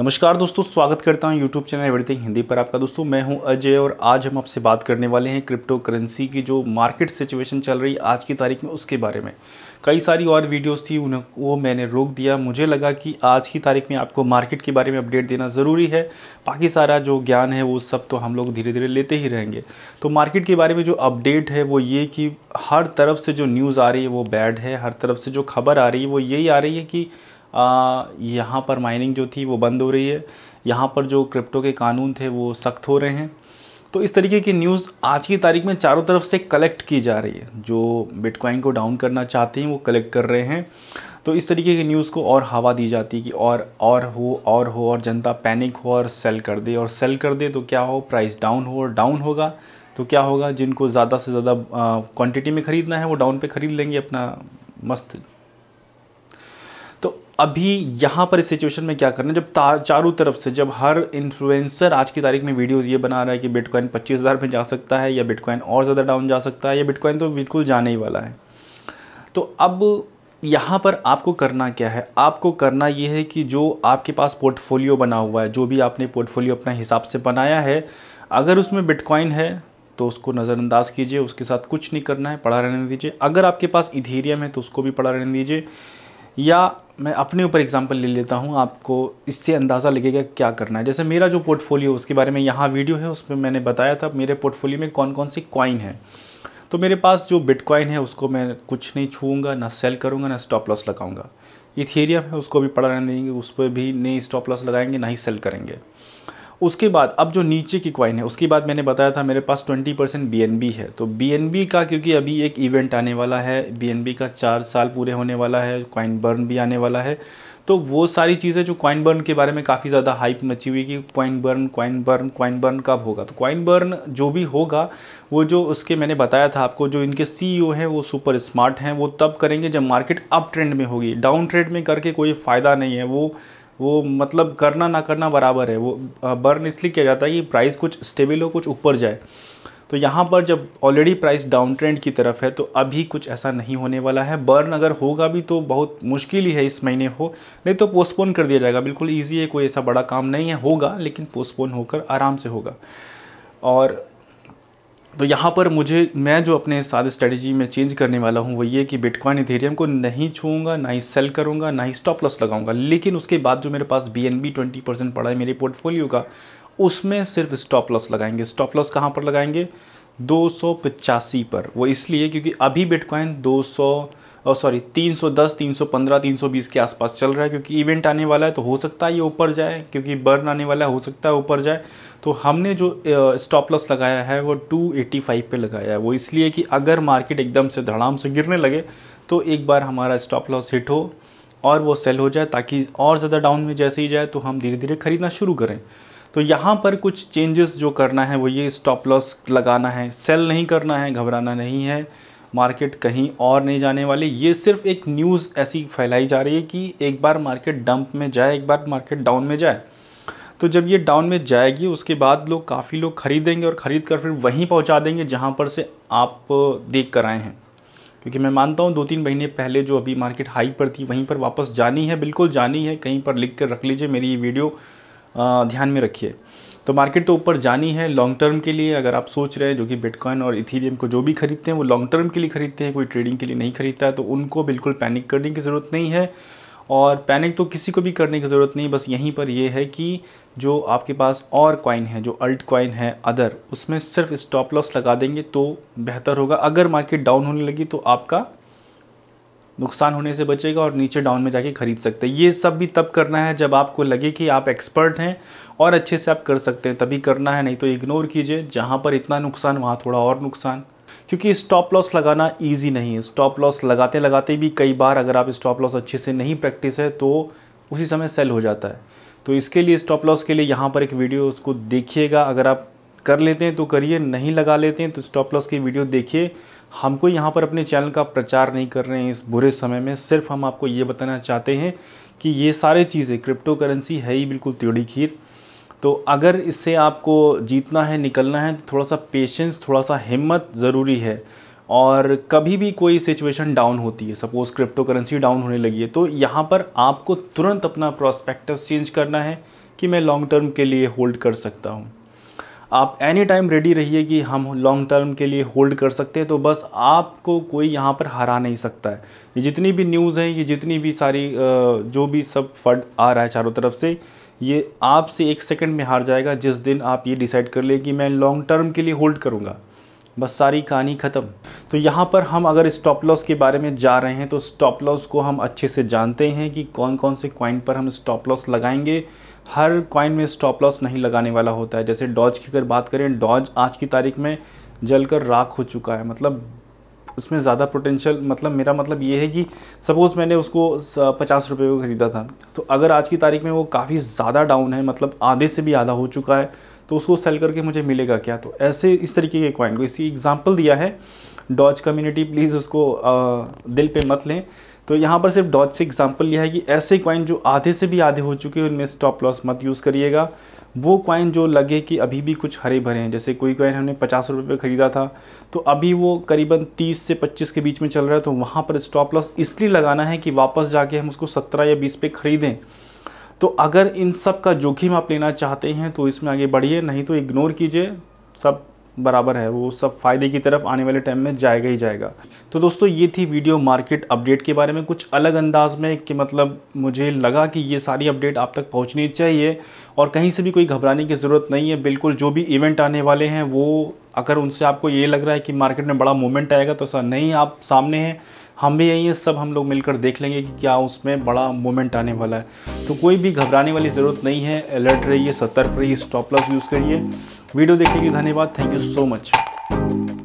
नमस्कार दोस्तों स्वागत करता हूं यूट्यूब चैनल एवरीथिंग हिंदी पर आपका दोस्तों मैं हूं अजय और आज हम आपसे बात करने वाले हैं क्रिप्टो करेंसी की जो मार्केट सिचुएशन चल रही आज की तारीख में उसके बारे में कई सारी और वीडियोस थी उन्हें वो मैंने रोक दिया मुझे लगा कि आज की तारीख में आपको मार्केट के बारे में अपडेट देना ज़रूरी है बाकी सारा जो ज्ञान है वो सब तो हम लोग धीरे धीरे लेते ही रहेंगे तो मार्केट के बारे में जो अपडेट है वो ये कि हर तरफ से जो न्यूज़ आ रही है वो बैड है हर तरफ से जो खबर आ रही है वो यही आ रही है कि यहाँ पर माइनिंग जो थी वो बंद हो रही है यहाँ पर जो क्रिप्टो के कानून थे वो सख्त हो रहे हैं तो इस तरीके की न्यूज़ आज की तारीख में चारों तरफ से कलेक्ट की जा रही है जो बिटकॉइन को डाउन करना चाहते हैं वो कलेक्ट कर रहे हैं तो इस तरीके की न्यूज़ को और हवा दी जाती है कि और और हो और हो और जनता पैनिक हो और सेल कर दे और सेल कर दे तो क्या हो प्राइस डाउन हो और डाउन होगा तो क्या होगा जिनको ज़्यादा से ज़्यादा क्वांटिटी में ख़रीदना है वो डाउन पे ख़रीद लेंगे अपना मस्त अभी यहाँ पर इस सिचुएशन में क्या करना है जब चारों तरफ से जब हर इन्फ्लुएंसर आज की तारीख में वीडियोस ये बना रहा है कि बिटकॉइन पच्चीस हज़ार में जा सकता है या बिटकॉइन और ज़्यादा डाउन जा सकता है या बिटकॉइन तो बिल्कुल जाने ही वाला है तो अब यहाँ पर आपको करना क्या है आपको करना ये है कि जो आपके पास पोर्टफोलियो बना हुआ है जो भी आपने पोर्टफोलियो अपने हिसाब से बनाया है अगर उसमें बिटकॉइन है तो उसको नज़रअंदाज कीजिए उसके साथ कुछ नहीं करना है पढ़ा रहने दीजिए अगर आपके पास इथेरियम है तो उसको भी पढ़ा रहने दीजिए या मैं अपने ऊपर एग्जांपल ले लेता हूँ आपको इससे अंदाज़ा लगेगा क्या करना है जैसे मेरा जो पोर्टफोलियो उसके बारे में यहाँ वीडियो है उसमें मैंने बताया था मेरे पोर्टफोलियो में कौन कौन सी कॉइन है तो मेरे पास जो बिटकॉइन है उसको मैं कुछ नहीं छूँगा ना सेल करूँगा ना स्टॉप लॉस लगाऊंगा इथेरियम है उसको भी पड़ा रहने देंगे उस पर भी नहीं स्टॉप लॉस लगाएंगे ना ही सेल करेंगे उसके बाद अब जो नीचे की क्वाइन है उसके बाद मैंने बताया था मेरे पास 20 परसेंट बी है तो बी का क्योंकि अभी एक इवेंट आने वाला है बी का चार साल पूरे होने वाला है क्वाइन बर्न भी आने वाला है तो वो सारी चीज़ें जो क्वाइन बर्न के बारे में काफ़ी ज़्यादा हाइप मची हुई कि coin burn coin burn coin burn कब होगा तो क्वाइन बर्न जो भी होगा वो जो उसके मैंने बताया था आपको जो इनके सीईओ e हैं वो सुपर स्मार्ट हैं वो तब करेंगे जब मार्केट अप ट्रेंड में होगी डाउन ट्रेंड में करके कोई फ़ायदा नहीं है वो वो मतलब करना ना करना बराबर है वो बर्न इसलिए किया जाता है कि प्राइस कुछ स्टेबल हो कुछ ऊपर जाए तो यहाँ पर जब ऑलरेडी प्राइस डाउन ट्रेंड की तरफ है तो अभी कुछ ऐसा नहीं होने वाला है बर्न अगर होगा भी तो बहुत मुश्किल ही है इस महीने हो नहीं तो पोस्टपोन कर दिया जाएगा बिल्कुल ईजी है कोई ऐसा बड़ा काम नहीं है होगा लेकिन पोस्टपोन होकर आराम से होगा और तो यहाँ पर मुझे मैं जो अपने साथ स्ट्रेटजी में चेंज करने वाला हूँ वो ये कि बिटकॉइन इथेरियम को नहीं छूँगा ना ही सेल करूँगा ना ही स्टॉप लॉस लगाऊंगा लेकिन उसके बाद जो मेरे पास B N B twenty percent पड़ा है मेरे पोर्टफोलियो का उसमें सिर्फ स्टॉप लॉस लगाएंगे स्टॉप लॉस कहाँ पर लगाएंगे दो पर वो इसलिए क्योंकि अभी बिटकॉइन दो सॉरी 310 315 320 के आसपास चल रहा है क्योंकि इवेंट आने वाला है तो हो सकता है ये ऊपर जाए क्योंकि बर्न आने वाला है हो सकता है ऊपर जाए तो हमने जो स्टॉप लॉस लगाया है वो 285 पे लगाया है वो इसलिए कि अगर मार्केट एकदम से धड़ाम से गिरने लगे तो एक बार हमारा स्टॉप लॉस हिट हो और वो सेल हो जाए ताकि और ज़्यादा डाउन में जैसे ही जाए तो हम धीरे धीरे ख़रीदना शुरू करें तो यहाँ पर कुछ चेंजेस जो करना है वो ये स्टॉप लॉस लगाना है सेल नहीं करना है घबराना नहीं है मार्केट कहीं और नहीं जाने वाली ये सिर्फ एक न्यूज़ ऐसी फैलाई जा रही है कि एक बार मार्केट डंप में जाए एक बार मार्केट डाउन में जाए तो जब ये डाउन में जाएगी उसके बाद लोग काफ़ी लोग खरीदेंगे और ख़रीद कर फिर वहीं पहुंचा देंगे जहां पर से आप देख कर आए हैं क्योंकि मैं मानता हूँ दो तीन महीने पहले जो अभी मार्केट हाई पर थी वहीं पर वापस जानी है बिल्कुल जानी है कहीं पर लिख कर रख लीजिए मेरी ये वीडियो ध्यान में रखिए तो मार्केट तो ऊपर जानी है लॉन्ग टर्म के लिए अगर आप सोच रहे हैं जो कि बिटकॉइन और इथीरियम को जो भी खरीदते हैं वो लॉन्ग टर्म के लिए खरीदते हैं कोई ट्रेडिंग के लिए नहीं खरीदता है तो उनको बिल्कुल पैनिक करने की ज़रूरत नहीं है और पैनिक तो किसी को भी करने की ज़रूरत नहीं बस यहीं पर यह है कि जो आपके पास और कॉइन है जो अल्ट कॉइन है अदर उसमें सिर्फ स्टॉप लॉस लगा देंगे तो बेहतर होगा अगर मार्केट डाउन होने लगी तो आपका नुकसान होने से बचेगा और नीचे डाउन में जाके ख़रीद सकते हैं ये सब भी तब करना है जब आपको लगे कि आप एक्सपर्ट हैं और अच्छे से आप कर सकते हैं तभी करना है नहीं तो इग्नोर कीजिए जहाँ पर इतना नुकसान वहाँ थोड़ा और नुकसान क्योंकि स्टॉप लॉस लगाना ईजी नहीं है स्टॉप लॉस लगाते लगाते भी कई बार अगर आप स्टॉप लॉस अच्छे से नहीं प्रैक्टिस है तो उसी समय सेल हो जाता है तो इसके लिए स्टॉप लॉस के लिए यहाँ पर एक वीडियो उसको देखिएगा अगर आप कर लेते हैं तो करिए नहीं लगा लेते हैं तो स्टॉप लॉस की वीडियो देखिए हमको यहाँ पर अपने चैनल का प्रचार नहीं कर रहे हैं इस बुरे समय में सिर्फ हम आपको ये बताना चाहते हैं कि ये सारे चीज़ें क्रिप्टो करेंसी है ही बिल्कुल त्योड़ी खीर तो अगर इससे आपको जीतना है निकलना है तो थोड़ा सा पेशेंस थोड़ा सा हिम्मत ज़रूरी है और कभी भी कोई सिचुएशन डाउन होती है सपोज़ क्रिप्टो करेंसी डाउन होने लगी है तो यहाँ पर आपको तुरंत अपना प्रोस्पेक्टस चेंज करना है कि मैं लॉन्ग टर्म के लिए होल्ड कर सकता हूँ आप एनी टाइम रेडी रहिए कि हम लॉन्ग टर्म के लिए होल्ड कर सकते हैं तो बस आपको कोई यहाँ पर हरा नहीं सकता है ये जितनी भी न्यूज़ है ये जितनी भी सारी जो भी सब फंड आ रहा है चारों तरफ से ये आपसे एक सेकंड में हार जाएगा जिस दिन आप ये डिसाइड कर ले कि मैं लॉन्ग टर्म के लिए होल्ड करूँगा बस सारी कहानी ख़त्म तो यहाँ पर हम अगर स्टॉप लॉस के बारे में जा रहे हैं तो स्टॉप लॉस को हम अच्छे से जानते हैं कि कौन कौन से कॉइन पर हम स्टॉप लॉस लगाएंगे हर कॉइन में स्टॉप लॉस नहीं लगाने वाला होता है जैसे डॉज की अगर बात करें डॉज आज की तारीख में जलकर राख हो चुका है मतलब उसमें ज़्यादा पोटेंशियल मतलब मेरा मतलब ये है कि सपोज़ मैंने उसको पचास रुपये को ख़रीदा था तो अगर आज की तारीख में वो काफ़ी ज़्यादा डाउन है मतलब आधे से भी आधा हो चुका है तो उसको सेल करके मुझे मिलेगा क्या तो ऐसे इस तरीके के कॉइन को इसी एग्जाम्पल दिया है डॉज कम्युनिटी प्लीज़ उसको आ, दिल पे मत लें तो यहाँ पर सिर्फ डॉज से एग्जाम्पल लिया है कि ऐसे कॉइन जो आधे से भी आधे हो चुके हैं उनमें स्टॉप लॉस मत यूज़ करिएगा वो कॉइन जो लगे कि अभी भी कुछ हरे भरे हैं जैसे कोई कॉइन हमने पचास रुपये पे ख़रीदा था तो अभी वो करीबन तीस से पच्चीस के बीच में चल रहा है तो वहाँ पर स्टॉप लॉस इसलिए लगाना है कि वापस जाके हम उसको सत्रह या बीस पे ख़रीदें तो अगर इन सब का जोखिम आप लेना चाहते हैं तो इसमें आगे बढ़िए नहीं तो इग्नोर कीजिए सब बराबर है वो सब फ़ायदे की तरफ आने वाले टाइम में जाएगा ही जाएगा तो दोस्तों ये थी वीडियो मार्केट अपडेट के बारे में कुछ अलग अंदाज में कि मतलब मुझे लगा कि ये सारी अपडेट आप तक पहुंचनी चाहिए और कहीं से भी कोई घबराने की ज़रूरत नहीं है बिल्कुल जो भी इवेंट आने वाले हैं वो अगर उनसे आपको ये लग रहा है कि मार्केट में बड़ा मूवमेंट आएगा तो ऐसा नहीं आप सामने हैं हम भी यही हैं सब हम लोग मिलकर देख लेंगे कि क्या उसमें बड़ा मोमेंट आने वाला है तो कोई भी घबराने वाली ज़रूरत नहीं है अलर्ट रहिए सतर्क रहिए स्टॉप लॉस यूज़ करिए वीडियो देखने के लिए धन्यवाद थैंक यू सो मच